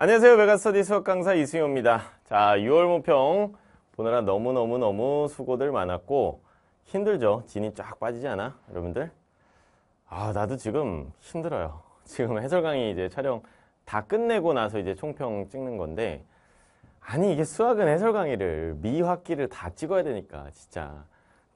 안녕하세요. 메가스터디 수학 강사 이승효입니다. 자, 6월 모평 보느라 너무너무너무 수고들 많았고 힘들죠? 진이 쫙 빠지지 않아? 여러분들? 아, 나도 지금 힘들어요. 지금 해설 강의 이제 촬영 다 끝내고 나서 이제 총평 찍는 건데 아니 이게 수학은 해설 강의를 미학기를 다 찍어야 되니까 진짜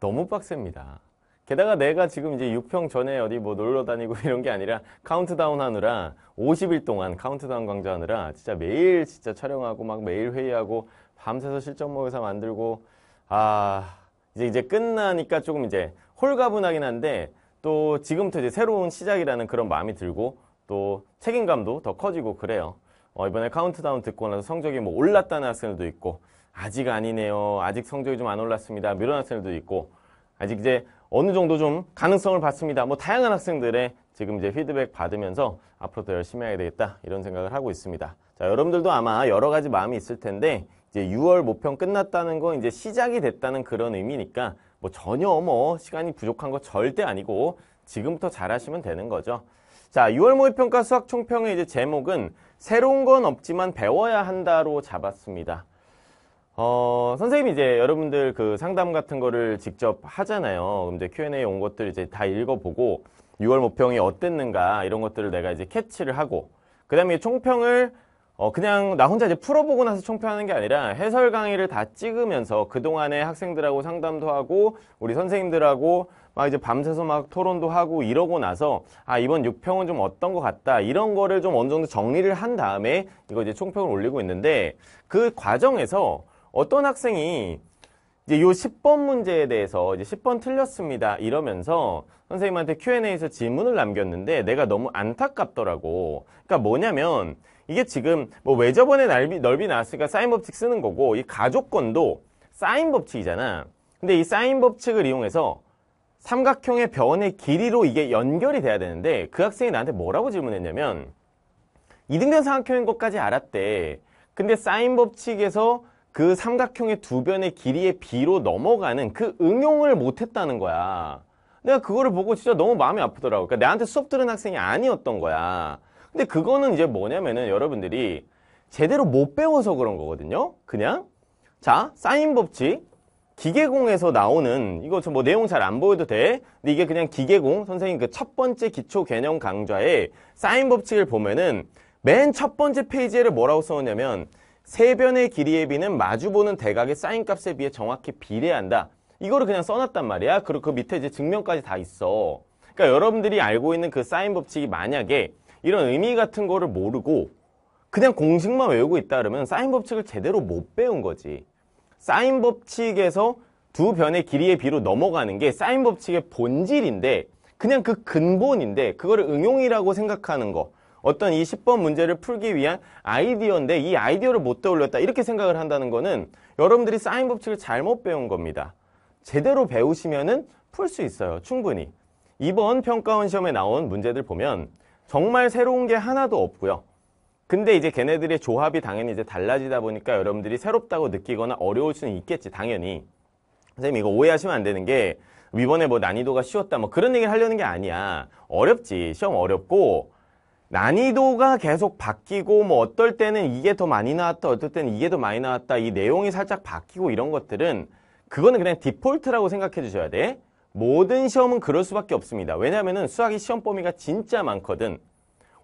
너무 빡셉니다. 게다가 내가 지금 이제 6평 전에 어디 뭐 놀러 다니고 이런 게 아니라 카운트다운 하느라 50일 동안 카운트다운 강좌 하느라 진짜 매일 진짜 촬영하고 막 매일 회의하고 밤새서 실전 모의사 만들고 아 이제 이제 끝나니까 조금 이제 홀가분하긴 한데 또 지금부터 이제 새로운 시작이라는 그런 마음이 들고 또 책임감도 더 커지고 그래요. 어, 이번에 카운트다운 듣고 나서 성적이 뭐 올랐다는 학생들도 있고 아직 아니네요. 아직 성적이 좀 안 올랐습니다. 미뤄난 뭐 학생들도 있고 아직 이제 어느 정도 좀 가능성을 봤습니다. 뭐 다양한 학생들의 지금 이제 피드백 받으면서 앞으로 더 열심히 해야 되겠다 이런 생각을 하고 있습니다. 자, 여러분들도 아마 여러 가지 마음이 있을 텐데 이제 6월 모평 끝났다는 건 이제 시작이 됐다는 그런 의미니까 뭐 전혀 뭐 시간이 부족한 거 절대 아니고 지금부터 잘하시면 되는 거죠. 자, 6월 모의평가 수학 총평의 이제 제목은 새로운 건 없지만 배워야 한다로 잡았습니다. 어, 선생님이 제 여러분들 그 상담 같은 거를 직접 하잖아요. 그럼 이제 Q&A 온 것들 이제 다 읽어보고 6월 모평이 어땠는가 이런 것들을 내가 이제 캐치를 하고 그 다음에 총평을 어, 그냥 나 혼자 이제 풀어보고 나서 총평하는 게 아니라 해설 강의를 다 찍으면서 그동안에 학생들하고 상담도 하고 우리 선생님들하고 막 이제 밤새서 막 토론도 하고 이러고 나서 아, 이번 6평은 좀 어떤 것 같다. 이런 거를 좀 어느 정도 정리를 한 다음에 이거 이제 총평을 올리고 있는데 그 과정에서 어떤 학생이 이제 요 10번 문제에 대해서 이제 10번 틀렸습니다 이러면서 선생님한테 Q&A에서 질문을 남겼는데 내가 너무 안타깝더라고. 그러니까 뭐냐면 이게 지금 뭐 외접원의 넓이, 넓이 나왔으니까 사인 법칙 쓰는 거고 이 가족권도 사인 법칙이잖아. 근데 이 사인 법칙을 이용해서 삼각형의 변의 길이로 이게 연결이 돼야 되는데 그 학생이 나한테 뭐라고 질문했냐면 2등변 삼각형인 것까지 알았대. 근데 사인 법칙에서 그 삼각형의 두 변의 길이의 비로 넘어가는 그 응용을 못했다는 거야. 내가 그거를 보고 진짜 너무 마음이 아프더라고. 그러니까 내한테 수업 들은 학생이 아니었던 거야. 근데 그거는 이제 뭐냐면은 여러분들이 제대로 못 배워서 그런 거거든요. 그냥 자 사인 법칙 기계공에서 나오는 이거 뭐 내용 잘 안 보여도 돼. 근데 이게 그냥 기계공 선생님 그 첫 번째 기초 개념 강좌에 사인 법칙을 보면은 맨 첫 번째 페이지에를 뭐라고 써놓냐면 세변의 길이의 비는 마주보는 대각의 사인값에 비해 정확히 비례한다. 이거를 그냥 써놨단 말이야. 그리고 그 밑에 이제 증명까지 다 있어. 그러니까 여러분들이 알고 있는 그 사인 법칙이 만약에 이런 의미 같은 거를 모르고 그냥 공식만 외우고 있다 그러면 사인 법칙을 제대로 못 배운 거지. 사인 법칙에서 두 변의 길이의 비로 넘어가는 게 사인 법칙의 본질인데 그냥 그 근본인데 그거를 응용이라고 생각하는 거 어떤 이 10번 문제를 풀기 위한 아이디어인데 이 아이디어를 못 떠올렸다 이렇게 생각을 한다는 거는 여러분들이 사인 법칙을 잘못 배운 겁니다. 제대로 배우시면은 풀 수 있어요. 충분히. 이번 평가원 시험에 나온 문제들 보면 정말 새로운 게 하나도 없고요. 근데 이제 걔네들의 조합이 당연히 이제 달라지다 보니까 여러분들이 새롭다고 느끼거나 어려울 수는 있겠지 당연히. 선생님 이거 오해하시면 안 되는 게 이번에 뭐 난이도가 쉬웠다 뭐 그런 얘기를 하려는 게 아니야. 어렵지. 시험 어렵고 난이도가 계속 바뀌고 뭐 어떨 때는 이게 더 많이 나왔다 어떨 때는 이게 더 많이 나왔다 이 내용이 살짝 바뀌고 이런 것들은 그거는 그냥 디폴트라고 생각해 주셔야 돼 모든 시험은 그럴 수밖에 없습니다 왜냐하면 수학이 시험 범위가 진짜 많거든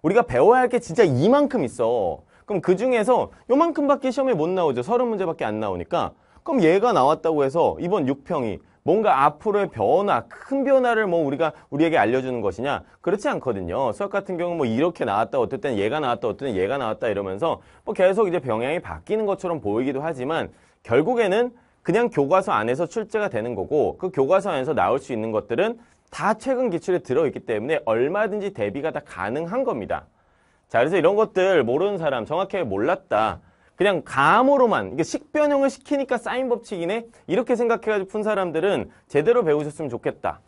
우리가 배워야 할 게 진짜 이만큼 있어 그럼 그 중에서 요만큼밖에 시험에 못 나오죠 서른 문제밖에 안 나오니까 그럼 얘가 나왔다고 해서 이번 6평이 뭔가 앞으로의 변화, 큰 변화를 뭐 우리가 우리에게 알려주는 것이냐? 그렇지 않거든요. 수학 같은 경우 뭐 이렇게 나왔다, 어쨌든 얘가 나왔다, 어쨌든 얘가 나왔다 이러면서 뭐 계속 이제 병향이 바뀌는 것처럼 보이기도 하지만 결국에는 그냥 교과서 안에서 출제가 되는 거고 그 교과서 안에서 나올 수 있는 것들은 다 최근 기출에 들어있기 때문에 얼마든지 대비가 다 가능한 겁니다. 자, 그래서 이런 것들 모르는 사람, 정확하게 몰랐다. 그냥 감으로만 이게 식변형을 시키니까 사인 법칙이네 이렇게 생각해가지고 푼 사람들은 제대로 배우셨으면 좋겠다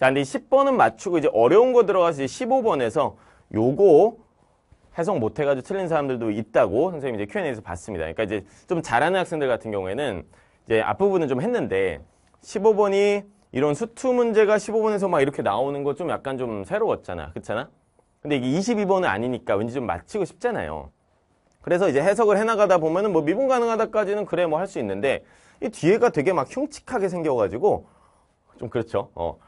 자 근데 10번은 맞추고 이제 어려운 거 들어가서 이제 15번에서 요거 해석 못 해가지고 틀린 사람들도 있다고 선생님 이제 Q&A에서 봤습니다 그러니까 이제 좀 잘하는 학생들 같은 경우에는 이제 앞부분은 좀 했는데 15번이 이런 수투 문제가 15번에서 막 이렇게 나오는 거 좀 약간 좀 새로웠잖아 그렇잖아 근데 이게 22번은 아니니까 왠지 좀 맞히고 싶잖아요 그래서 이제 해석을 해나가다 보면은 뭐 미분 가능하다까지는 그래 뭐 할 수 있는데 이 뒤에가 되게 막 흉측하게 생겨가지고 좀 그렇죠. 어.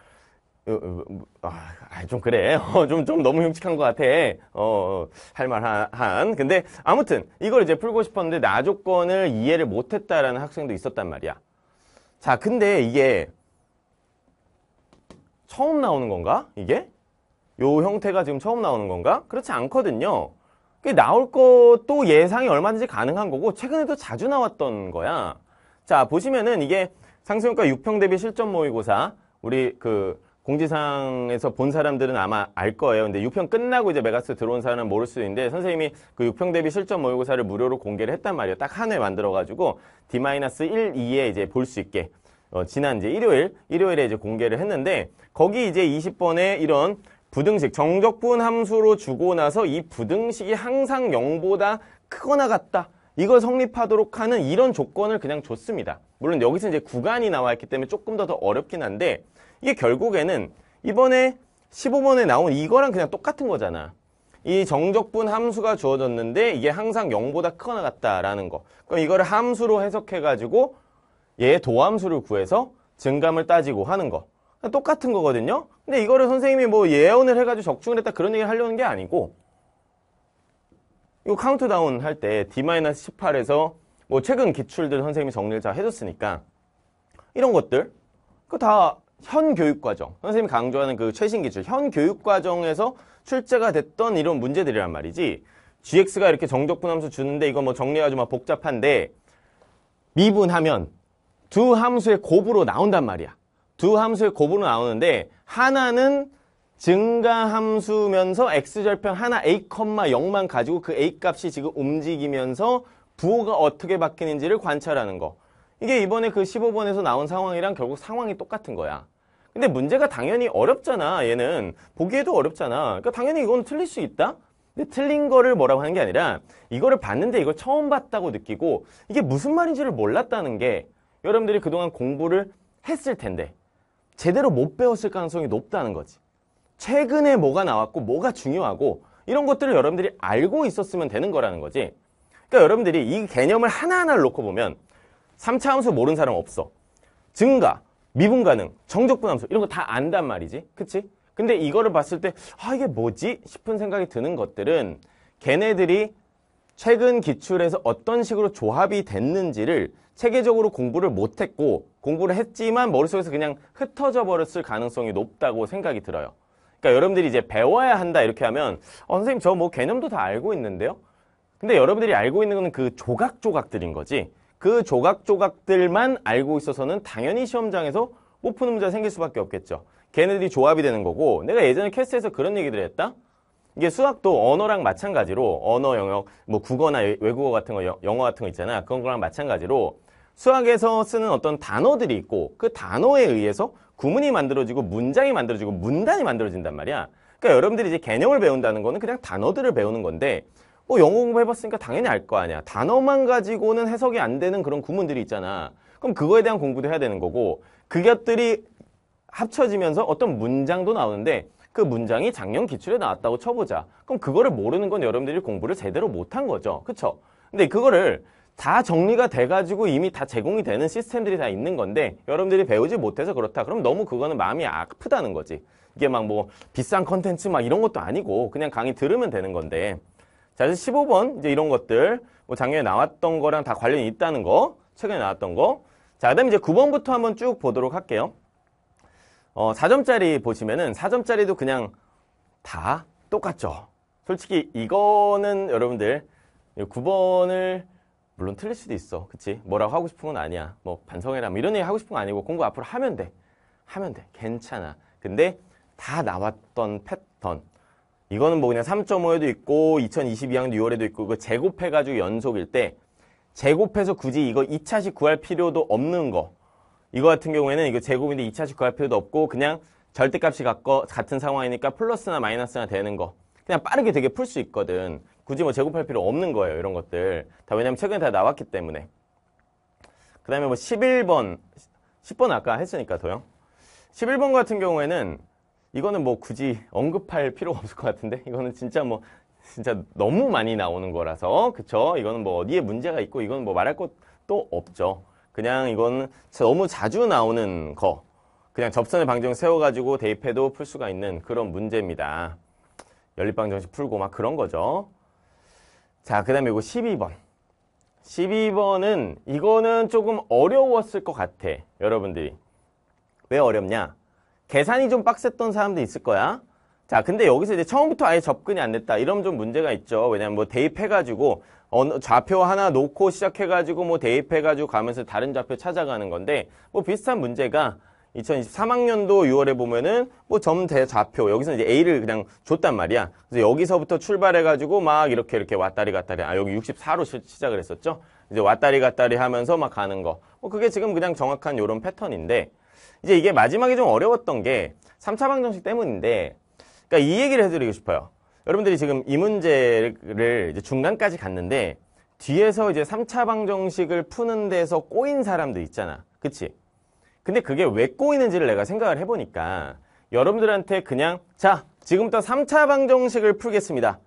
뭐, 아, 아, 좀 그래. 어, 좀, 좀 너무 흉측한 것 같아. 어, 어 할 말 한. 근데 아무튼 이걸 이제 풀고 싶었는데 나 조건을 이해를 못했다라는 학생도 있었단 말이야. 자, 근데 이게 처음 나오는 건가? 이게? 요 형태가 지금 처음 나오는 건가? 그렇지 않거든요. 그게 나올 것도 예상이 얼마든지 가능한 거고 최근에도 자주 나왔던 거야. 자 보시면은 이게 상승효과 6평 대비 실전 모의고사 우리 그 공지상에서 본 사람들은 아마 알 거예요. 근데 6평 끝나고 이제 메가스 들어온 사람은 모를 수 있는데 선생님이 그 6평 대비 실전 모의고사를 무료로 공개를 했단 말이에요. 딱 한 회 만들어가지고 D-1, 2에 이제 볼 수 있게 어, 지난 이제 일요일, 일요일에 이제 공개를 했는데 거기 이제 20번에 이런 부등식 정적분 함수로 주고 나서 이 부등식이 항상 0보다 크거나 같다. 이걸 성립하도록 하는 이런 조건을 그냥 줬습니다. 물론 여기서 이제 구간이 나와 있기 때문에 조금 더 더 어렵긴 한데 이게 결국에는 이번에 15번에 나온 이거랑 그냥 똑같은 거잖아. 이 정적분 함수가 주어졌는데 이게 항상 0보다 크거나 같다라는 거. 그럼 이거를 함수로 해석해가지고 얘 도함수를 구해서 증감을 따지고 하는 거. 똑같은 거거든요. 근데 이거를 선생님이 뭐 예언을 해가지고 적중을 했다 그런 얘기를 하려는 게 아니고 이거 카운트다운 할 때 D-18에서 뭐 최근 기출들 선생님이 정리를 잘 해줬으니까 이런 것들 그 다 현 교육과정 선생님이 강조하는 그 최신 기출 현 교육과정에서 출제가 됐던 이런 문제들이란 말이지 GX가 이렇게 정적분함수 주는데 이거 뭐 정리해가지고 막 복잡한데 미분하면 두 함수의 곱으로 나온단 말이야 두 함수의 곱으로 나오는데 하나는 증가함수면서 x절편 하나 a, 0만 가지고 그 a값이 지금 움직이면서 부호가 어떻게 바뀌는지를 관찰하는 거. 이게 이번에 그 15번에서 나온 상황이랑 결국 상황이 똑같은 거야. 근데 문제가 당연히 어렵잖아. 얘는 보기에도 어렵잖아. 그러니까 당연히 이건 틀릴 수 있다. 근데 틀린 거를 뭐라고 하는 게 아니라 이거를 봤는데 이걸 처음 봤다고 느끼고 이게 무슨 말인지를 몰랐다는 게 여러분들이 그동안 공부를 했을 텐데 제대로 못 배웠을 가능성이 높다는 거지. 최근에 뭐가 나왔고 뭐가 중요하고 이런 것들을 여러분들이 알고 있었으면 되는 거라는 거지. 그러니까 여러분들이 이 개념을 하나하나 놓고 보면 3차 함수 모르는 사람 없어. 증가, 미분 가능, 정적분 함수 이런 거 다 안단 말이지. 그치? 근데 이거를 봤을 때 아 이게 뭐지? 싶은 생각이 드는 것들은 걔네들이 최근 기출에서 어떤 식으로 조합이 됐는지를 체계적으로 공부를 못했고 공부를 했지만 머릿속에서 그냥 흩어져 버렸을 가능성이 높다고 생각이 들어요. 그러니까 여러분들이 이제 배워야 한다 이렇게 하면 어, 선생님 저 뭐 개념도 다 알고 있는데요. 근데 여러분들이 알고 있는 거는 그 조각조각들인 거지. 그 조각조각들만 알고 있어서는 당연히 시험장에서 못 푸는 문제가 생길 수밖에 없겠죠. 걔네들이 조합이 되는 거고 내가 예전에 캐스트에서 그런 얘기들 했다? 이게 수학도 언어랑 마찬가지로 언어 영역 뭐 국어나 외국어 같은 거 영어 같은 거 있잖아 그런 거랑 마찬가지로 수학에서 쓰는 어떤 단어들이 있고 그 단어에 의해서 구문이 만들어지고 문장이 만들어지고 문단이 만들어진단 말이야. 그러니까 여러분들이 이제 개념을 배운다는 거는 그냥 단어들을 배우는 건데 뭐 영어 공부해봤으니까 당연히 알 거 아니야. 단어만 가지고는 해석이 안 되는 그런 구문들이 있잖아. 그럼 그거에 대한 공부도 해야 되는 거고 그것들이 합쳐지면서 어떤 문장도 나오는데 그 문장이 작년 기출에 나왔다고 쳐보자. 그럼 그거를 모르는 건 여러분들이 공부를 제대로 못한 거죠. 그쵸? 근데 그거를 다 정리가 돼가지고 이미 다 제공이 되는 시스템들이 다 있는 건데 여러분들이 배우지 못해서 그렇다. 그럼 너무 그거는 마음이 아프다는 거지. 이게 막 뭐 비싼 컨텐츠 막 이런 것도 아니고 그냥 강의 들으면 되는 건데 자 이제 15번 이제 이런 것들 뭐 작년에 나왔던 거랑 다 관련이 있다는 거 최근에 나왔던 거 자 그다음 에 이제 9번부터 한번 쭉 보도록 할게요 어 4점짜리 보시면은 4점짜리도 그냥 다 똑같죠 솔직히 이거는 여러분들 9번을 물론 틀릴 수도 있어. 그치? 뭐라고 하고 싶은 건 아니야. 뭐 반성해라. 뭐 이런 얘기 하고 싶은 거 아니고 공부 앞으로 하면 돼. 하면 돼. 괜찮아. 근데 다 나왔던 패턴. 이거는 뭐 그냥 3.5에도 있고 2022학년 6월에도 있고 그 제곱해가지고 연속일 때 제곱해서 굳이 이거 2차식 구할 필요도 없는 거. 이거 같은 경우에는 이거 제곱인데 2차식 구할 필요도 없고 그냥 절대값이 같고 같은 상황이니까 플러스나 마이너스나 되는 거. 그냥 빠르게 되게 풀 수 있거든. 굳이 뭐 제곱할 필요 없는 거예요. 이런 것들. 다 왜냐면 최근에 다 나왔기 때문에. 그 다음에 뭐 11번, 10번 아까 했으니까 더요. 11번 같은 경우에는 이거는 뭐 굳이 언급할 필요가 없을 것 같은데 이거는 진짜 뭐 진짜 너무 많이 나오는 거라서 그쵸? 이거는 뭐 어디에 문제가 있고 이건 뭐 말할 것도 없죠. 그냥 이건 너무 자주 나오는 거. 그냥 접선의 방정 세워가지고 대입해도 풀 수가 있는 그런 문제입니다. 연립방정식 풀고 막 그런 거죠. 자, 그 다음에 이거 12번. 12번은 이거는 조금 어려웠을 것 같아. 여러분들이. 왜 어렵냐? 계산이 좀 빡셌던 사람도 있을 거야. 자, 근데 여기서 이제 처음부터 아예 접근이 안 됐다. 이러면 좀 문제가 있죠. 왜냐면 뭐 대입해가지고 어느 좌표 하나 놓고 시작해가지고 뭐 대입해가지고 가면서 다른 좌표 찾아가는 건데 뭐 비슷한 문제가 2023학년도 6월에 보면은 뭐 점 대좌표 여기서 이제 A를 그냥 줬단 말이야. 그래서 여기서부터 출발해가지고 막 이렇게 이렇게 왔다리 갔다리 아 여기 64로 시, 시작을 했었죠. 이제 왔다리 갔다리 하면서 막 가는 거. 뭐 그게 지금 그냥 정확한 요런 패턴인데 이제 이게 마지막에 좀 어려웠던 게 3차 방정식 때문인데 그러니까 이 얘기를 해드리고 싶어요. 여러분들이 지금 이 문제를 이제 중간까지 갔는데 뒤에서 이제 3차 방정식을 푸는 데서 꼬인 사람들 있잖아. 그치? 근데 그게 왜 꼬이는지를 내가 생각을 해보니까 여러분들한테 그냥 자 지금부터 3차 방정식을 풀겠습니다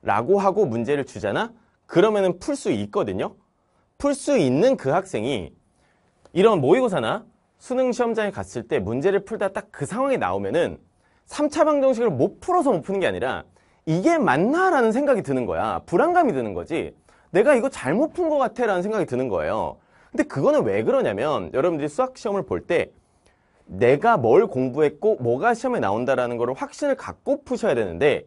라고 하고 문제를 주잖아 그러면은 풀 수 있거든요 풀 수 있는 그 학생이 이런 모의고사나 수능 시험장에 갔을 때 문제를 풀다 딱 그상황이 나오면은 3차 방정식을 못 풀어서 못 푸는 게 아니라 이게 맞나? 라는 생각이 드는 거야 불안감이 드는 거지 내가 이거 잘못 푼 것 같아 라는 생각이 드는 거예요 근데 그거는 왜 그러냐면 여러분들이 수학 시험을 볼 때 내가 뭘 공부했고 뭐가 시험에 나온다라는 거를 확신을 갖고 푸셔야 되는데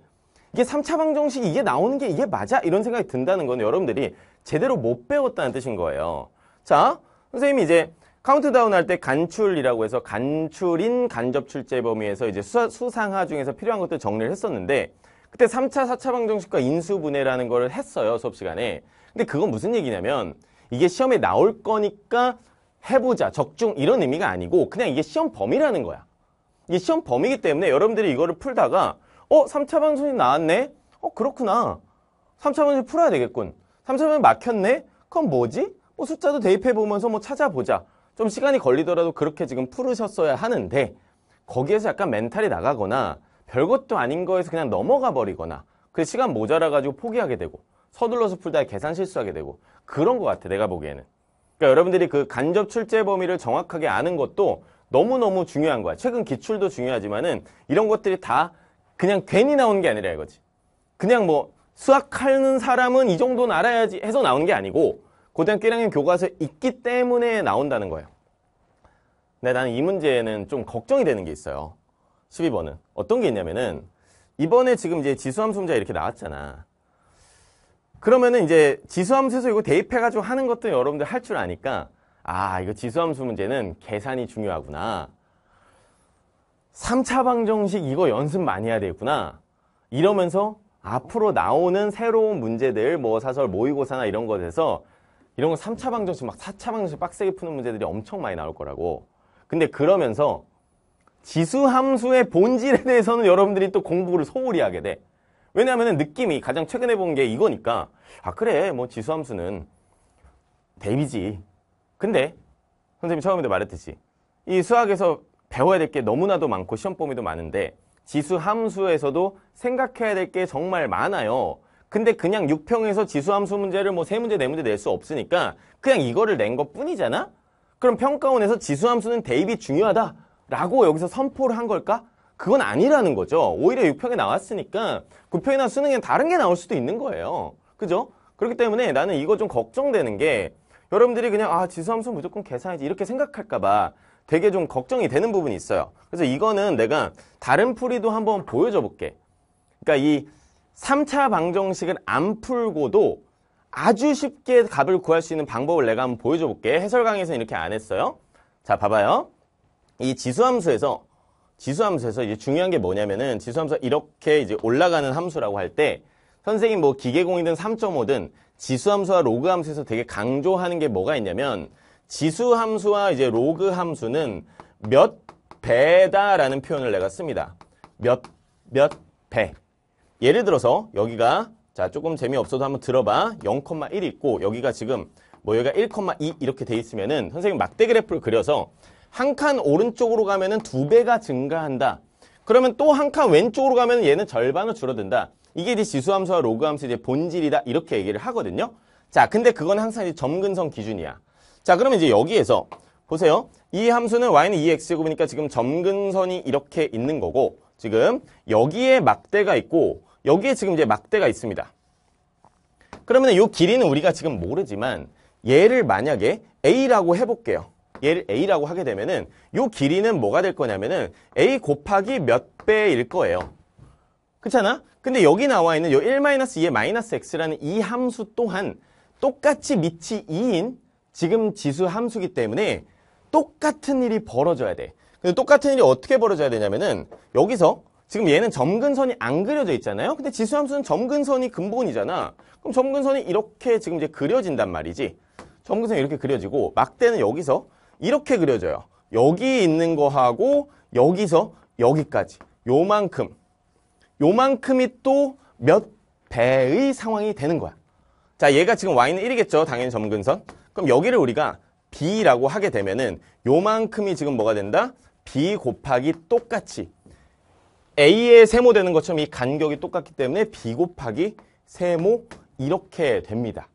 이게 3차 방정식 이게 이 나오는 게 이게 맞아? 이런 생각이 든다는 건 여러분들이 제대로 못 배웠다는 뜻인 거예요. 자, 선생님이 이제 카운트다운 할 때 간출이라고 해서 간출인 간접출제 범위에서 이제 수 수상하 중에서 필요한 것들 정리를 했었는데 그때 3차, 4차 방정식과 인수분해라는 걸 했어요, 수업 시간에. 근데 그건 무슨 얘기냐면 이게 시험에 나올 거니까 해보자, 적중 이런 의미가 아니고 그냥 이게 시험 범위라는 거야. 이게 시험 범위이기 때문에 여러분들이 이거를 풀다가 어? 3차 방송이 나왔네? 어 그렇구나. 3차 방송이 풀어야 되겠군. 3차 방송이 막혔네? 그럼 뭐지? 뭐 숫자도 대입해보면서 뭐 찾아보자. 좀 시간이 걸리더라도 그렇게 지금 풀으셨어야 하는데 거기에서 약간 멘탈이 나가거나 별것도 아닌 거에서 그냥 넘어가 버리거나 그 시간 모자라가지고 포기하게 되고 서둘러서 풀다 계산 실수하게 되고 그런 것 같아 내가 보기에는 그러니까 여러분들이 그 간접 출제 범위를 정확하게 아는 것도 너무너무 중요한 거야 최근 기출도 중요하지만은 이런 것들이 다 그냥 괜히 나오는 게 아니라 이거지 그냥 뭐 수학하는 사람은 이 정도는 알아야지 해서 나오는 게 아니고 고등학교 1학년 교과서에 있기 때문에 나온다는 거예요 근데 나는 이 문제는 좀 걱정이 되는 게 있어요 12번은 어떤 게 있냐면은 이번에 지금 이제 지수함수문제 가 이렇게 나왔잖아 그러면은 이제 지수함수에서 이거 대입해가지고 하는 것도 여러분들 할 줄 아니까 아 이거 지수함수 문제는 계산이 중요하구나. 3차 방정식 이거 연습 많이 해야 되겠구나. 이러면서 앞으로 나오는 새로운 문제들 뭐 사설 모의고사나 이런 것에서 이런 거 3차 방정식 막 4차 방정식 빡세게 푸는 문제들이 엄청 많이 나올 거라고. 근데 그러면서 지수 함수의 본질에 대해서는 여러분들이 또 공부를 소홀히 하게 돼. 왜냐하면 느낌이 가장 최근에 본 게 이거니까 아 그래 뭐 지수함수는 대비지 근데 선생님이 처음에도 말했듯이 이 수학에서 배워야 될 게 너무나도 많고 시험 범위도 많은데 지수함수에서도 생각해야 될 게 정말 많아요 근데 그냥 6평에서 지수함수 문제를 뭐 3문제 4문제 낼 수 없으니까 그냥 이거를 낸 것 뿐이잖아 그럼 평가원에서 지수함수는 대입이 중요하다 라고 여기서 선포를 한 걸까? 그건 아니라는 거죠. 오히려 6평에 나왔으니까 9평이나 수능에 다른 게 나올 수도 있는 거예요. 그죠? 그렇기 때문에 나는 이거 좀 걱정되는 게 여러분들이 그냥 아 지수함수 무조건 계산이지 이렇게 생각할까 봐 되게 좀 걱정이 되는 부분이 있어요. 그래서 이거는 내가 다른 풀이도 한번 보여줘 볼게. 그러니까 이 3차 방정식을 안 풀고도 아주 쉽게 값을 구할 수 있는 방법을 내가 한번 보여줘 볼게. 해설 강의에서는 이렇게 안 했어요. 자, 봐봐요. 이 지수함수에서 지수함수에서 이제 중요한 게 뭐냐면은 지수함수 이렇게 이제 올라가는 함수라고 할 때 선생님 뭐 기계공이든 3.5든 지수함수와 로그함수에서 되게 강조하는 게 뭐가 있냐면 지수함수와 이제 로그함수는 몇 배다라는 표현을 내가 씁니다. 몇, 몇 배. 예를 들어서 여기가 자 조금 재미없어도 한번 들어봐. 0,1 있고 여기가 지금 뭐 여기가 1,2 이렇게 돼 있으면은 선생님 막대 그래프를 그려서 한칸 오른쪽으로 가면은 두 배가 증가한다. 그러면 또 한 칸 왼쪽으로 가면 얘는 절반으로 줄어든다. 이게 이제 지수함수와 로그함수의 본질이다. 이렇게 얘기를 하거든요. 자, 근데 그건 항상 이제 점근성 기준이야. 자, 그러면 이제 여기에서 보세요. 이 함수는 y는 2x제곱이니까 e 지금 점근선이 이렇게 있는 거고 지금 여기에 막대가 있고 여기에 지금 이제 막대가 있습니다. 그러면 이 길이는 우리가 지금 모르지만 얘를 만약에 a라고 해볼게요. 얘를 A라고 하게 되면은 요 길이는 뭐가 될 거냐면은 A 곱하기 몇 배일 거예요. 그렇잖아? 근데 여기 나와 있는 요 1-2의 마 x라는 이 함수 또한 똑같이 밑이 2인 지금 지수 함수기 때문에 똑같은 일이 벌어져야 돼. 근데 똑같은 일이 어떻게 벌어져야 되냐면은 여기서 지금 얘는 점근선이 안 그려져 있잖아요. 근데 지수함수는 점근선이 근본이잖아. 그럼 점근선이 이렇게 지금 이제 그려진단 말이지. 점근선이 이렇게 그려지고 막대는 여기서 이렇게 그려져요. 여기 있는 거하고 여기서 여기까지 요만큼 요만큼이 또 몇 배의 상황이 되는 거야. 자, 얘가 지금 y는 1이겠죠. 당연히 점근선. 그럼 여기를 우리가 b라고 하게 되면은 요만큼이 지금 뭐가 된다? b 곱하기 똑같이 a에 세모되는 것처럼 이 간격이 똑같기 때문에 b 곱하기 세모 이렇게 됩니다.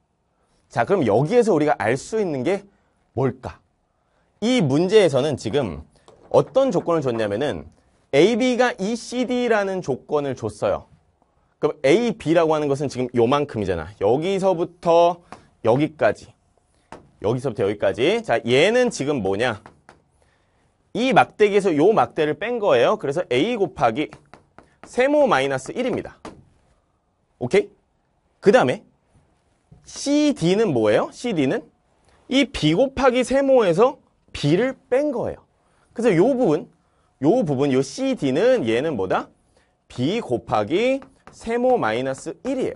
자, 그럼 여기에서 우리가 알 수 있는 게 뭘까? 이 문제에서는 지금 어떤 조건을 줬냐면은 AB가 ECD라는 조건을 줬어요. 그럼 AB라고 하는 것은 지금 요만큼이잖아. 여기서부터 여기까지. 여기서부터 여기까지. 자, 얘는 지금 뭐냐? 이 막대기에서 요 막대를 뺀 거예요. 그래서 A 곱하기 세모 마이너스 1입니다. 오케이? 그 다음에 CD는 뭐예요? CD는 이 B 곱하기 세모에서 B를 뺀 거예요. 그래서 요 부분, 요 부분, 요 CD는 얘는 뭐다? B 곱하기 세모 마이너스 1이에요.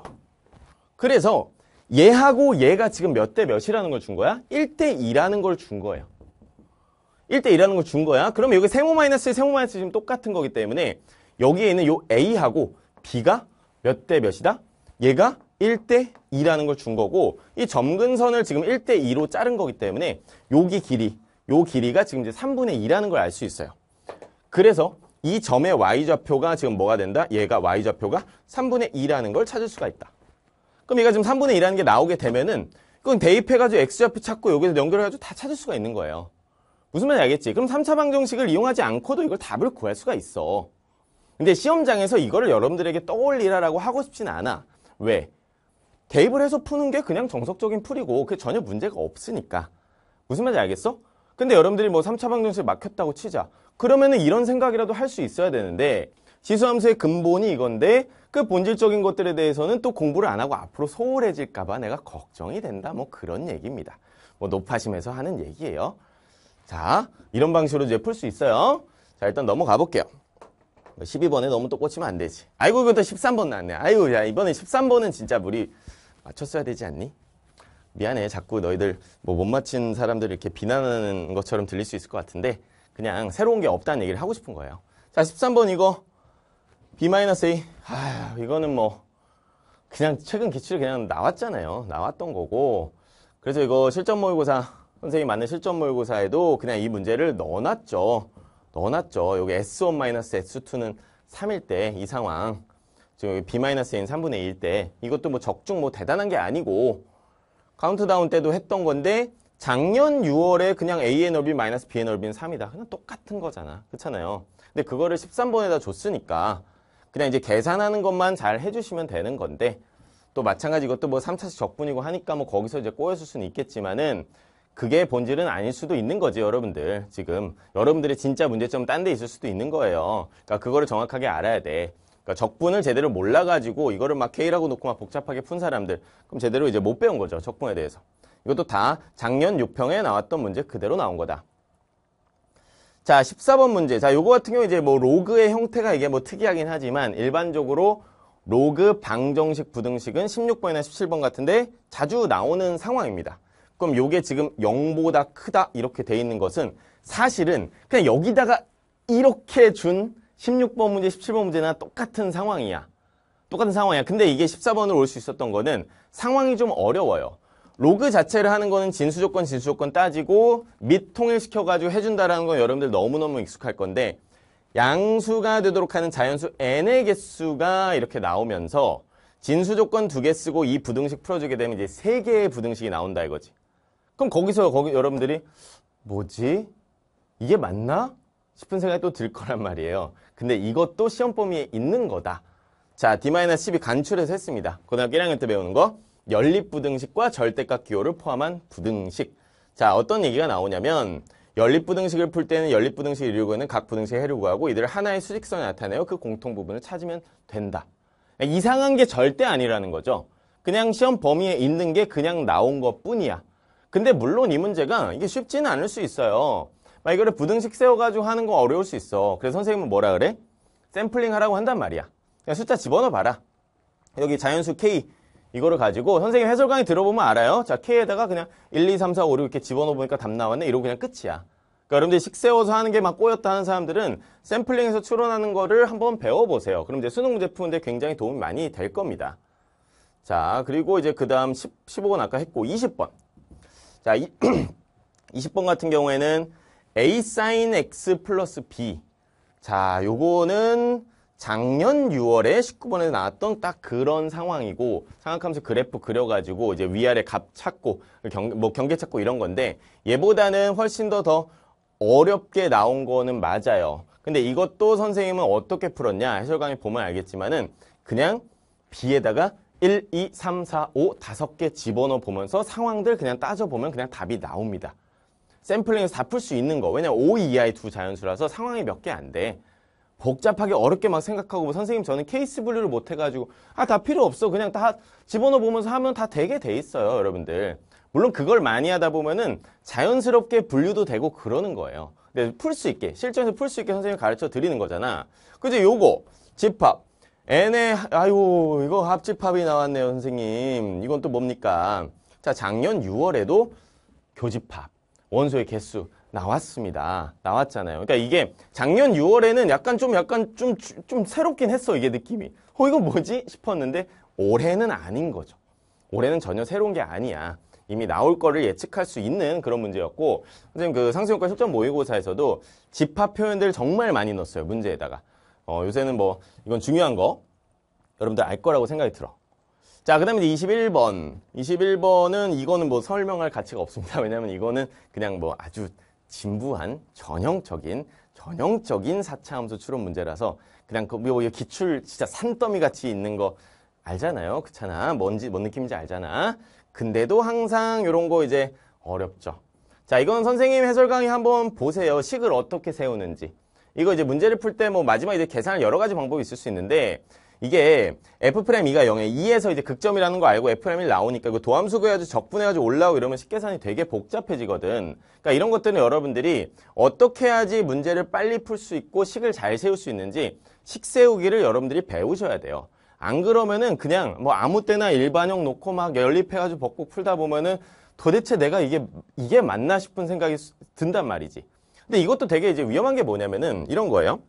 그래서 얘하고 얘가 지금 몇 대 몇이라는 걸 준 거야? 1대 2라는 걸 준 거예요. 1대 2라는 걸 준 거야. 그러면 여기 세모 마이너스 세모 마이너스 지금 똑같은 거기 때문에 여기에 있는 요 A하고 B가 몇 대 몇이다? 얘가 1대 2라는 걸 준 거고 이 점근선을 지금 1대 2로 자른 거기 때문에 여기 길이 요 길이가 지금 이제 3분의 2라는 걸 알 수 있어요. 그래서 이 점의 y좌표가 지금 뭐가 된다? 얘가 y좌표가 3분의 2라는 걸 찾을 수가 있다. 그럼 얘가 지금 3분의 2라는 게 나오게 되면은 그건 대입해가지고 x좌표 찾고 여기서 연결해가지고 다 찾을 수가 있는 거예요. 무슨 말인지 알겠지? 그럼 3차 방정식을 이용하지 않고도 이걸 답을 구할 수가 있어. 근데 시험장에서 이거를 여러분들에게 떠올리라라고 하고 싶진 않아. 왜? 대입을 해서 푸는 게 그냥 정석적인 풀이고 그게 전혀 문제가 없으니까. 무슨 말인지 알겠어? 근데 여러분들이 뭐 3차 방정식 막혔다고 치자. 그러면은 이런 생각이라도 할 수 있어야 되는데 지수함수의 근본이 이건데 그 본질적인 것들에 대해서는 또 공부를 안 하고 앞으로 소홀해질까 봐 내가 걱정이 된다. 뭐 그런 얘기입니다. 뭐 높아심에서 하는 얘기예요. 자, 이런 방식으로 이제 풀 수 있어요. 자, 일단 넘어가 볼게요. 12번에 너무 또 꽂히면 안 되지. 아이고, 이것도 13번 나왔네. 아이고, 야, 이번에 13번은 진짜 우리 맞췄어야 되지 않니? 미안해 자꾸 너희들 뭐못 맞힌 사람들 이렇게 비난하는 것처럼 들릴 수 있을 것 같은데 그냥 새로운 게 없다는 얘기를 하고 싶은 거예요. 자 13번 이거 B-A 아 이거는 뭐 그냥 최근 기출이 그냥 나왔잖아요. 나왔던 거고 그래서 이거 실전 모의고사 선생님 맞는 실전 모의고사에도 그냥 이 문제를 넣어놨죠. 넣어놨죠. 여기 S1-S2는 3일 때 이 상황 지금 B-A인 3분의 1때 이것도 뭐 적중 뭐 대단한 게 아니고 카운트다운 때도 했던 건데 작년 6월에 그냥 ANRB 마이너스 BNRB는 3이다. 그냥 똑같은 거잖아. 그렇잖아요. 근데 그거를 13번에다 줬으니까 그냥 이제 계산하는 것만 잘 해주시면 되는 건데 또 마찬가지 이것도 뭐 3차식 적분이고 하니까 뭐 거기서 이제 꼬였을 수는 있겠지만은 그게 본질은 아닐 수도 있는 거지 여러분들 지금 여러분들의 진짜 문제점은 딴 데 있을 수도 있는 거예요 그러니까 그거를 정확하게 알아야 돼 그러니까 적분을 제대로 몰라가지고 이거를 막 K라고 놓고 막 복잡하게 푼 사람들 그럼 제대로 이제 못 배운 거죠 적분에 대해서 이것도 다 작년 6평에 나왔던 문제 그대로 나온 거다 자 14번 문제 자 요거 같은 경우 이제 뭐 로그의 형태가 이게 뭐 특이하긴 하지만 일반적으로 로그 방정식 부등식은 16번이나 17번 같은데 자주 나오는 상황입니다 그럼 요게 지금 0보다 크다 이렇게 돼 있는 것은 사실은 그냥 여기다가 이렇게 준 16번 문제, 17번 문제나 똑같은 상황이야. 똑같은 상황이야. 근데 이게 14번으로 올 수 있었던 거는 상황이 좀 어려워요. 로그 자체를 하는 거는 진수 조건, 진수 조건 따지고 및 통일시켜가지고 해준다라는 건 여러분들 너무너무 익숙할 건데 양수가 되도록 하는 자연수 n의 개수가 이렇게 나오면서 진수 조건 두 개 쓰고 이 부등식 풀어주게 되면 이제 세 개의 부등식이 나온다 이거지. 그럼 거기서 거기 여러분들이 뭐지? 이게 맞나? 싶은 생각이 또 들 거란 말이에요. 근데 이것도 시험 범위에 있는 거다. 자, D-12 간추려서 했습니다. 고등학교 1학년 때 배우는 거. 연립부등식과 절대값 기호를 포함한 부등식. 자, 어떤 얘기가 나오냐면 연립부등식을 풀 때는 연립부등식을 이루고 있는 각 부등식의 해를 구하고 이들을 하나의 수직선에 나타내요그 공통 부분을 찾으면 된다. 이상한 게 절대 아니라는 거죠. 그냥 시험 범위에 있는 게 그냥 나온 것 뿐이야. 근데 물론 이 문제가 이게 쉽지는 않을 수 있어요. 막 이거를 부등식 세워가지고 하는 건 어려울 수 있어. 그래서 선생님은 뭐라 그래? 샘플링 하라고 한단 말이야. 그냥 숫자 집어넣어 봐라. 여기 자연수 K 이거를 가지고 선생님 해설 강의 들어보면 알아요. 자 K에다가 그냥 1, 2, 3, 4, 5 6 이렇게 집어넣어 보니까 답 나왔네. 이러고 그냥 끝이야. 그러니까 여러분들이 식 세워서 하는 게 막 꼬였다 하는 사람들은 샘플링에서 추론하는 거를 한번 배워보세요. 그럼 이제 수능 문제 푸는데 굉장히 도움이 많이 될 겁니다. 자 그리고 이제 그 다음 15번 아까 했고 20번 자 이, 20번 같은 경우에는 a sin x 플러스 b 자 요거는 작년 6월에 19번에 나왔던 딱 그런 상황이고 삼각함수 그래프 그려가지고 이제 위아래 값 찾고 경, 뭐 경계 찾고 이런 건데 얘보다는 훨씬 더 더 어렵게 나온 거는 맞아요. 근데 이것도 선생님은 어떻게 풀었냐 해설 강의 보면 알겠지만은 그냥 B에다가 1, 2, 3, 4, 5 다섯 개 집어넣어 보면서 상황들 그냥 따져보면 그냥 답이 나옵니다. 샘플링에서 다 풀 수 있는 거. 왜냐면 5 이하의 두 자연수라서 상황이 몇 개 안 돼. 복잡하게 어렵게 막 생각하고 뭐 선생님 저는 케이스 분류를 못 해가지고 아 다 필요 없어 그냥 다 집어넣어 보면서 하면 다 되게 돼 있어요 여러분들 물론 그걸 많이 하다 보면은 자연스럽게 분류도 되고 그러는 거예요 근데 풀 수 있게 실전에서 풀 수 있게 선생님이 가르쳐 드리는 거잖아 그지 요거 집합 n의 아유 이거 합집합이 나왔네요 선생님 이건 또 뭡니까 자 작년 6월에도 교집합 원소의 개수 나왔습니다. 나왔잖아요. 그러니까 이게 작년 6월에는 약간 좀 약간 좀, 좀 새롭긴 했어. 이게 느낌이. 어, 이거 뭐지? 싶었는데 올해는 아닌 거죠. 올해는 전혀 새로운 게 아니야. 이미 나올 거를 예측할 수 있는 그런 문제였고 선생님 그상승효과 실전 모의고사에서도 집합 표현들 정말 많이 넣었어요 문제에다가 어, 요새는 뭐 이건 중요한 거 여러분들 알 거라고 생각이 들어 자, 그 다음에 21번. 21번은 이거는 뭐 설명할 가치가 없습니다. 왜냐면 이거는 그냥 뭐 아주 진부한 전형적인 전형적인 사차함수 추론 문제라서 그냥 그뭐 기출 진짜 산더미 같이 있는 거 알잖아요. 그렇잖아. 뭔지 뭔 느낌인지 알잖아. 근데도 항상 이런 거 이제 어렵죠. 자, 이건 선생님 해설 강의 한번 보세요. 식을 어떻게 세우는지. 이거 이제 문제를 풀 때 뭐 마지막에 이제 계산할 여러 가지 방법이 있을 수 있는데 이게 f 프2가 0에 2에서 이제 극점이라는 거 알고 F'L 프 나오니까 그 도함수 그해가지고 적분해가지고 올라오고 이러면 식계산이 되게 복잡해지거든. 그러니까 이런 것들은 여러분들이 어떻게 해야지 문제를 빨리 풀 수 있고 식을 잘 세울 수 있는지 식 세우기를 여러분들이 배우셔야 돼요. 안 그러면은 그냥 뭐 아무 때나 일반형 놓고 막 연립해가지고 벅벅 풀다 보면은 도대체 내가 이게 이게 맞나 싶은 생각이 든단 말이지. 근데 이것도 되게 이제 위험한 게 뭐냐면은 이런 거예요.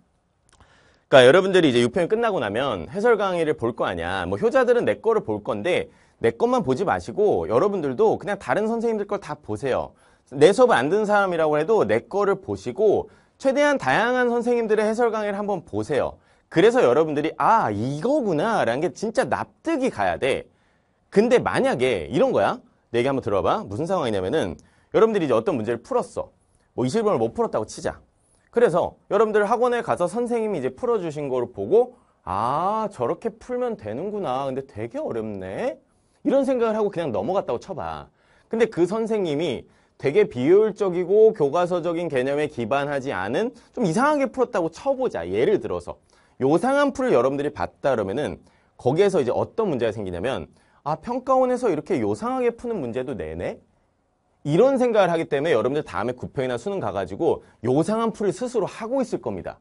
그러니까 여러분들이 이제 6평이 끝나고 나면 해설 강의를 볼 거 아니야. 뭐 효자들은 내 거를 볼 건데 내 것만 보지 마시고 여러분들도 그냥 다른 선생님들 걸 다 보세요. 내 수업을 안 듣는 사람이라고 해도 내 거를 보시고 최대한 다양한 선생님들의 해설 강의를 한번 보세요. 그래서 여러분들이 아 이거구나 라는 게 진짜 납득이 가야 돼. 근데 만약에 이런 거야. 내 얘기 한번 들어봐. 무슨 상황이냐면은 여러분들이 이제 어떤 문제를 풀었어. 뭐 20번을 못 풀었다고 치자. 그래서 여러분들 학원에 가서 선생님이 이제 풀어주신 걸 보고 아 저렇게 풀면 되는구나 근데 되게 어렵네 이런 생각을 하고 그냥 넘어갔다고 쳐봐 근데 그 선생님이 되게 비효율적이고 교과서적인 개념에 기반하지 않은 좀 이상하게 풀었다고 쳐보자 예를 들어서 요상한 풀을 여러분들이 봤다 그러면은 거기에서 이제 어떤 문제가 생기냐면 아 평가원에서 이렇게 요상하게 푸는 문제도 내네 이런 생각을 하기 때문에 여러분들 다음에 구평이나 수능 가가지고 요상한 풀을 스스로 하고 있을 겁니다.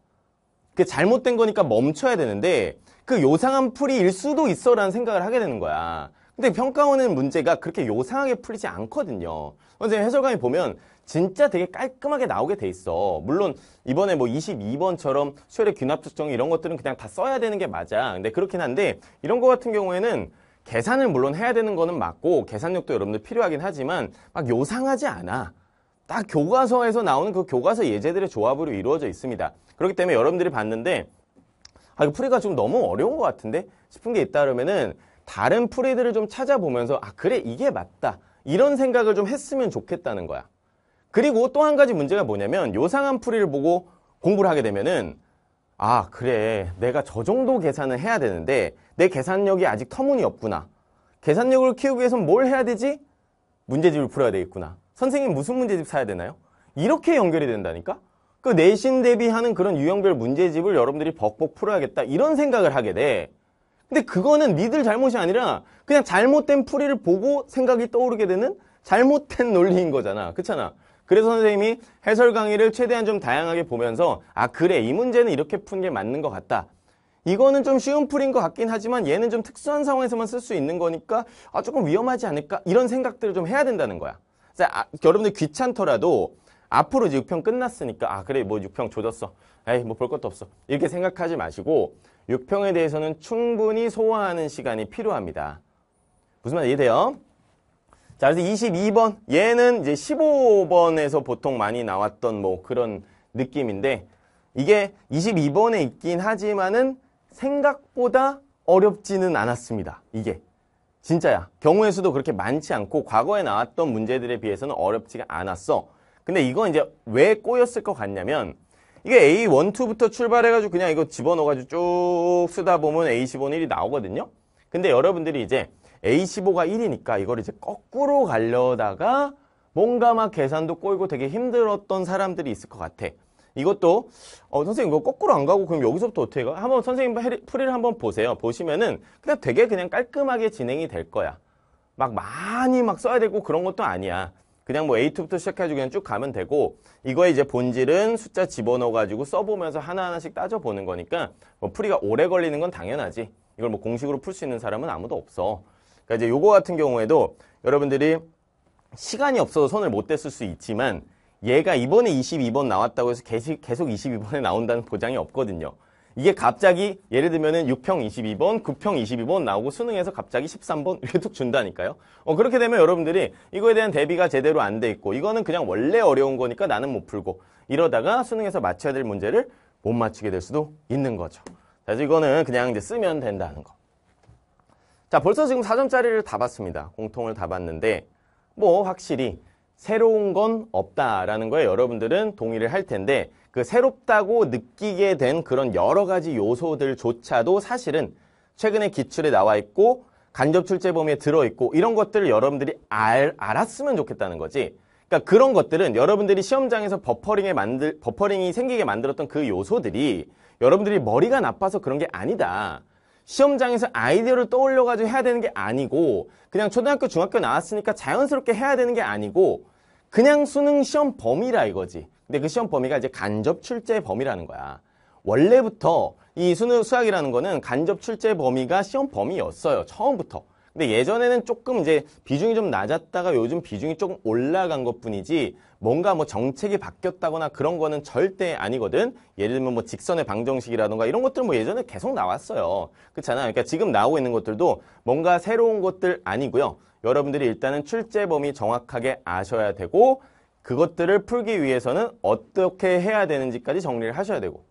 그 잘못된 거니까 멈춰야 되는데 그 요상한 풀이일 수도 있어라는 생각을 하게 되는 거야. 근데 평가원은 문제가 그렇게 요상하게 풀리지 않거든요. 선생님 해설강의 보면 진짜 되게 깔끔하게 나오게 돼 있어. 물론 이번에 뭐 22번처럼 수혈의 귀납 측정 이런 것들은 그냥 다 써야 되는 게 맞아. 근데 그렇긴 한데 이런 거 같은 경우에는 계산을 물론 해야 되는 거는 맞고 계산력도 여러분들 필요하긴 하지만 막 요상하지 않아. 딱 교과서에서 나오는 그 교과서 예제들의 조합으로 이루어져 있습니다. 그렇기 때문에 여러분들이 봤는데 아 이거 풀이가 좀 너무 어려운 것 같은데 싶은 게 있다 그러면은 다른 풀이들을 좀 찾아보면서 아 그래 이게 맞다 이런 생각을 좀 했으면 좋겠다는 거야. 그리고 또 한 가지 문제가 뭐냐면 요상한 풀이를 보고 공부를 하게 되면은 아 그래 내가 저 정도 계산을 해야 되는데 내 계산력이 아직 터무니없구나. 계산력을 키우기 위해선 뭘 해야 되지? 문제집을 풀어야 되겠구나. 선생님 무슨 문제집 사야 되나요? 이렇게 연결이 된다니까? 그 내신 대비하는 그런 유형별 문제집을 여러분들이 벅벅 풀어야겠다 이런 생각을 하게 돼. 근데 그거는 니들 잘못이 아니라 그냥 잘못된 풀이를 보고 생각이 떠오르게 되는 잘못된 논리인 거잖아. 그렇잖아. 그래서 선생님이 해설 강의를 최대한 좀 다양하게 보면서 아 그래 이 문제는 이렇게 푼 게 맞는 것 같다. 이거는 좀 쉬운 풀인 것 같긴 하지만 얘는 좀 특수한 상황에서만 쓸 수 있는 거니까 아 조금 위험하지 않을까 이런 생각들을 좀 해야 된다는 거야. 아, 여러분들 귀찮더라도 앞으로 이제 6평 끝났으니까 아 그래 뭐 6평 조졌어. 에이 뭐 볼 것도 없어. 이렇게 생각하지 마시고 6평에 대해서는 충분히 소화하는 시간이 필요합니다. 무슨 말 이해돼요? 자, 그래서 22번 얘는 이제 15번에서 보통 많이 나왔던 뭐 그런 느낌인데 이게 22번에 있긴 하지만은 생각보다 어렵지는 않았습니다. 이게 진짜야. 경우의 수도 그렇게 많지 않고 과거에 나왔던 문제들에 비해서는 어렵지가 않았어. 근데 이건 이제 왜 꼬였을 것 같냐면 이게 A12부터 출발해가지고 그냥 이거 집어넣어가지고 쭉 쓰다 보면 A151이 나오거든요. 근데 여러분들이 이제 A15가 1이니까 이걸 이제 거꾸로 가려다가 뭔가 막 계산도 꼬이고 되게 힘들었던 사람들이 있을 것 같아. 이것도 어, 선생님 이거 거꾸로 안 가고 그럼 여기서부터 어떻게 가? 한번 선생님 해리, 풀이를 한번 보세요. 보시면은 그냥 되게 그냥 깔끔하게 진행이 될 거야. 막 많이 막 써야 되고 그런 것도 아니야. 그냥 뭐 A2부터 시작해가지고 그냥 쭉 가면 되고 이거의 이제 본질은 숫자 집어넣어가지고 써보면서 하나하나씩 따져보는 거니까 뭐 풀이가 오래 걸리는 건 당연하지. 이걸 뭐 공식으로 풀 수 있는 사람은 아무도 없어. 그러니까 이제 요거 같은 경우에도 여러분들이 시간이 없어서 손을 못 댔을 수 있지만 얘가 이번에 22번 나왔다고 해서 계속, 계속 22번에 나온다는 보장이 없거든요. 이게 갑자기 예를 들면은 6평 22번, 9평 22번 나오고 수능에서 갑자기 13번 이렇게 툭 준다니까요. 어, 그렇게 되면 여러분들이 이거에 대한 대비가 제대로 안 돼 있고 이거는 그냥 원래 어려운 거니까 나는 못 풀고 이러다가 수능에서 맞춰야 될 문제를 못 맞추게 될 수도 있는 거죠. 그래서 이거는 그냥 이제 쓰면 된다는 거. 자, 벌써 지금 4점짜리를 다 봤습니다. 공통을 다 봤는데 뭐 확실히 새로운 건 없다라는 거에 여러분들은 동의를 할 텐데 그 새롭다고 느끼게 된 그런 여러 가지 요소들조차도 사실은 최근에 기출에 나와 있고 간접출제 범위에 들어있고 이런 것들을 여러분들이 알, 알았으면 좋겠다는 거지 그러니까 그런 것들은 여러분들이 시험장에서 버퍼링에 만들, 버퍼링이 생기게 만들었던 그 요소들이 여러분들이 머리가 나빠서 그런 게 아니다 시험장에서 아이디어를 떠올려가지고 해야 되는 게 아니고 그냥 초등학교, 중학교 나왔으니까 자연스럽게 해야 되는 게 아니고 그냥 수능 시험 범위라 이거지. 근데 그 시험 범위가 이제 간접 출제 범위라는 거야. 원래부터 이 수능 수학이라는 거는 간접 출제 범위가 시험 범위였어요. 처음부터. 근데 예전에는 조금 이제 비중이 좀 낮았다가 요즘 비중이 조금 올라간 것 뿐이지 뭔가 뭐 정책이 바뀌었다거나 그런 거는 절대 아니거든. 예를 들면 뭐 직선의 방정식이라던가 이런 것들은 뭐 예전에 계속 나왔어요. 그렇잖아. 그러니까 지금 나오고 있는 것들도 뭔가 새로운 것들 아니고요. 여러분들이 일단은 출제 범위 정확하게 아셔야 되고 그것들을 풀기 위해서는 어떻게 해야 되는지까지 정리를 하셔야 되고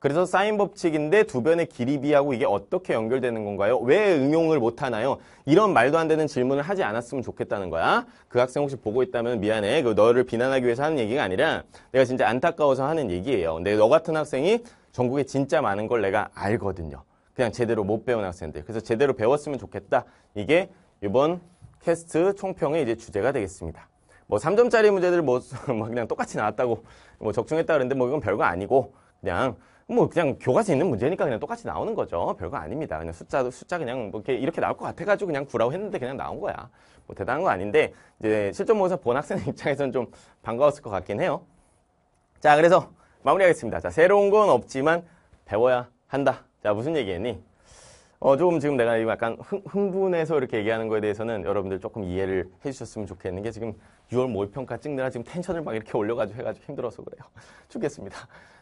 그래서 사인 법칙인데 두 변의 길이 비하고 이게 어떻게 연결되는 건가요? 왜 응용을 못 하나요? 이런 말도 안 되는 질문을 하지 않았으면 좋겠다는 거야. 그 학생 혹시 보고 있다면 미안해. 그 너를 비난하기 위해서 하는 얘기가 아니라 내가 진짜 안타까워서 하는 얘기예요. 근데 너 같은 학생이 전국에 진짜 많은 걸 내가 알거든요. 그냥 제대로 못 배운 학생들. 그래서 제대로 배웠으면 좋겠다. 이게 이번 캐스트 총평의 이제 주제가 되겠습니다. 뭐 3점짜리 문제들 뭐, 뭐 그냥 똑같이 나왔다고 뭐 적중했다 그랬는데 뭐 이건 별거 아니고 그냥 뭐 그냥 교과서에 있는 문제니까 그냥 똑같이 나오는 거죠. 별거 아닙니다. 그냥 숫자도 숫자 그냥 뭐 이렇게 이렇게 나올 것 같아가지고 그냥 구라고 했는데 그냥 나온 거야. 뭐 대단한 거 아닌데 이제 실전 모의사 본 학생 입장에서는 좀 반가웠을 것 같긴 해요. 자 그래서 마무리하겠습니다. 자 새로운 건 없지만 배워야 한다. 자 무슨 얘기했니? 어 조금 지금 내가 약간 흥, 흥분해서 이렇게 얘기하는 거에 대해서는 여러분들 조금 이해를 해주셨으면 좋겠는 게 지금 6월 모의평가 찍느라 지금 텐션을 막 이렇게 올려가지고 해가지고 힘들어서 그래요. 죽겠습니다.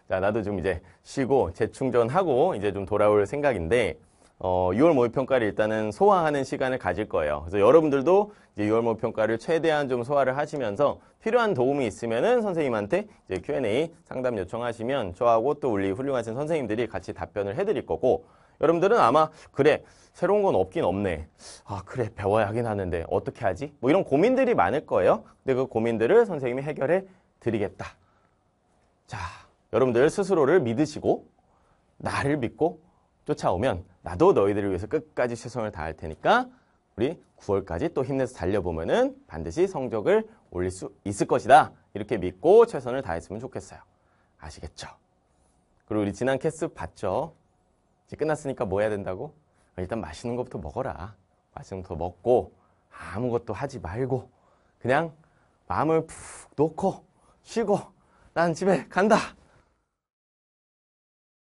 자, 나도 좀 이제 쉬고 재충전하고 이제 좀 돌아올 생각인데 어, 6월 모의평가를 일단은 소화하는 시간을 가질 거예요. 그래서 여러분들도 이제 6월 모의평가를 최대한 좀 소화를 하시면서 필요한 도움이 있으면은 선생님한테 이제 Q&A 상담 요청하시면 저하고 또 우리 훌륭하신 선생님들이 같이 답변을 해드릴 거고 여러분들은 아마 그래 새로운 건 없긴 없네 아 그래 배워야 하긴 하는데 어떻게 하지 뭐 이런 고민들이 많을 거예요 근데 그 고민들을 선생님이 해결해 드리겠다 자 여러분들 스스로를 믿으시고 나를 믿고 쫓아오면 나도 너희들을 위해서 끝까지 최선을 다할 테니까 우리 9월까지 또 힘내서 달려보면은 반드시 성적을 올릴 수 있을 것이다. 이렇게 믿고 최선을 다했으면 좋겠어요. 아시겠죠? 그리고 우리 지난 캐스 봤죠? 이제 끝났으니까 뭐 해야 된다고? 일단 맛있는 것부터 먹어라. 맛있는 것부터 먹고 아무것도 하지 말고 그냥 마음을 푹 놓고 쉬고 난 집에 간다.